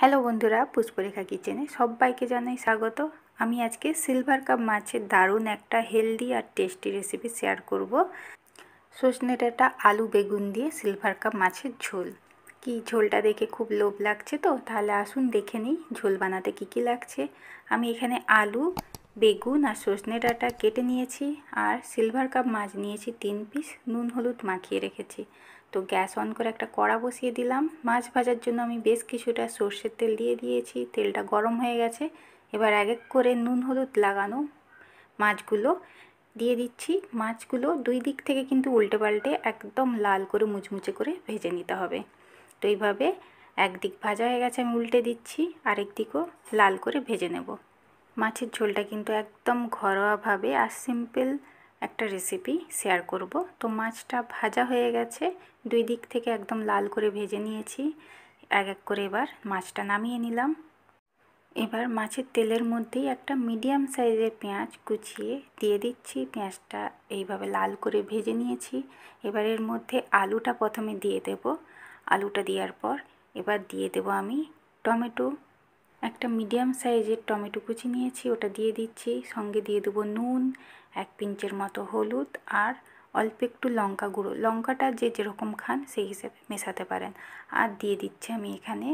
hello বন্ধুরা পুষ্পরেখা কিচেনে সবাইকে জানাই স্বাগত আমি আজকে সিলভার কাপ মাছের দারুণ একটা হেলদি আর টেস্টি রেসিপি শেয়ার করব সজনে ডাটা আলু বেগুন দিয়ে সিলভার কাপ মাছের ঝোল কি ঝোলটা দেখে খুব লোভ লাগছে তো তাহলে আসুন দেখে নিই ঝোল বানাতে কি কি লাগছে আমি এখানে আলু বেগুন আর সজনে ডাঁটা কেটে নিয়েছি আর সিলভার কাপ মাছ নিয়েছি তিন পিস নুন হলুদ মাখিয়ে রেখেছি তো গ্যাস অন করে একটা কড়া বসিয়ে দিলাম মাছ ভাজার জন্য আমি বেশ কিছুটা সর্ষের তেল দিয়ে দিয়েছি তেলটা গরম হয়ে গেছে এবার এক এক করে নুন হলুদ লাগানো মাছগুলো দিয়ে দিচ্ছি মাছগুলো দুই দিক থেকে কিন্তু উল্টে পাল্টে একদম লাল করে মুচমুচে করে ভেজে নিতে হবে তো এইভাবে একদিক ভাজা হয়ে গেছে আমি উল্টে দিচ্ছি আরেক দিকও লাল করে ভেজে নেব মাছের ঝোলটা কিন্তু একদম ঘরোয়াভাবে আর সিম্পল একটা রেসিপি শেয়ার করব তো মাছটা ভাজা হয়ে গেছে দুই দিক থেকে একদম লাল করে ভেজে নিয়েছি এক এক করে এবার মাছটা নামিয়ে নিলাম এবার মাছের তেলের মধ্যেই একটা মিডিয়াম সাইজের পেঁয়াজ কুচিয়ে দিয়ে দিচ্ছি পেঁয়াজটা এইভাবে লাল করে ভেজে নিয়েছি এবার এর মধ্যে আলুটা প্রথমে দিয়ে দেব আলুটা দেওয়ার পর এবার দিয়ে দেব আমি টমেটো একটা মিডিয়াম সাইজের টমেটো কুচি নিয়েছি ওটা দিয়ে দিচ্ছি সঙ্গে দিয়ে দেবো নুন এক পিঞ্চের মতো হলুদ আর অল্প একটু লঙ্কা গুঁড়ো লঙ্কাটা যে যেরকম খান সেই হিসেবে মেশাতে পারেন আর দিয়ে দিচ্ছি আমি এখানে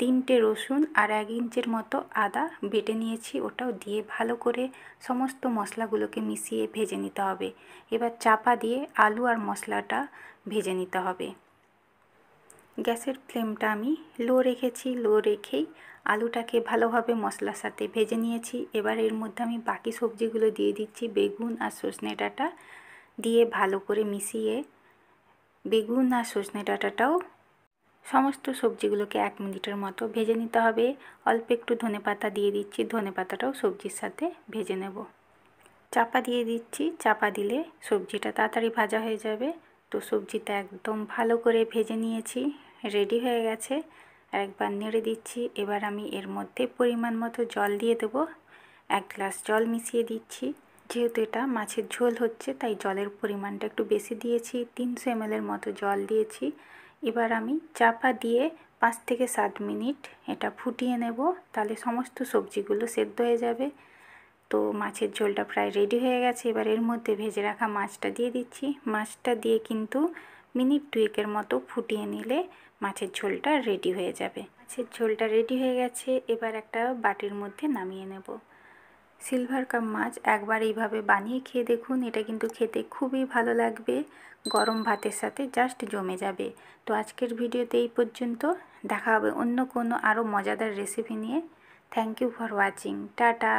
তিনটে রসুন আর এক ইঞ্চের মতো আদা বেটে নিয়েছি ওটাও দিয়ে ভালো করে সমস্ত মশলাগুলোকে মিশিয়ে ভেজে নিতে হবে এবার চাপা দিয়ে আলু আর মশলাটা ভেজে নিতে হবে গ্যাসের ফ্লেমটা আমি লো রেখেছি লো রেখেই আলুটাকে ভালোভাবে মশলার সাথে ভেজে নিয়েছি এবার এর মধ্যে আমি বাকি সবজিগুলো দিয়ে দিচ্ছি বেগুন আর সজনে ডাঁটা দিয়ে ভালো করে মিশিয়ে বেগুন আর সজনে ডাঁটাটাও সমস্ত সবজিগুলোকে এক মিনিটের মতো ভেজে নিতে হবে অল্প একটু ধনে পাতা দিয়ে দিচ্ছি ধনে পাতাটাও সবজির সাথে ভেজে নেব চাপা দিয়ে দিচ্ছি চাপা দিলে সবজিটা তাড়াতাড়ি ভাজা হয়ে যাবে তো সবজিটা একদম ভালো করে ভেজে নিয়েছি রেডি হয়ে গেছে একবার নেড়ে দিচ্ছি এবার আমি এর মধ্যে পরিমাণ মতো জল দিয়ে দেবো এক গ্লাস জল মিশিয়ে দিচ্ছি যেহেতু এটা মাছের ঝোল হচ্ছে তাই জলের পরিমাণটা একটু বেশি দিয়েছি তিনশো এমএলের মতো জল দিয়েছি এবার আমি চাপা দিয়ে পাঁচ থেকে সাত মিনিট এটা ফুটিয়ে নেব তাহলে সমস্ত সবজিগুলো সেদ্ধ হয়ে যাবে তো মাছের ঝোলটা প্রায় রেডি হয়ে গেছে এবার এর মধ্যে ভেজে রাখা মাছটা দিয়ে দিচ্ছি মাছটা দিয়ে কিন্তু মিনিট টুয়েকের মতো ফুটিয়ে নিলে মাছের ঝোলটা রেডি হয়ে যাবে মাছের ঝোলটা রেডি হয়ে গেছে এবার একটা বাটির মধ্যে নামিয়ে নেব সিলভার কাপ মাছ একবার এইভাবে বানিয়ে খেয়ে দেখুন এটা কিন্তু খেতে খুবই ভালো লাগবে গরম ভাতের সাথে জাস্ট জমে যাবে তো আজকের ভিডিওতে এই পর্যন্ত দেখা হবে অন্য কোনো আরও মজাদার রেসিপি নিয়ে thank you for watching tata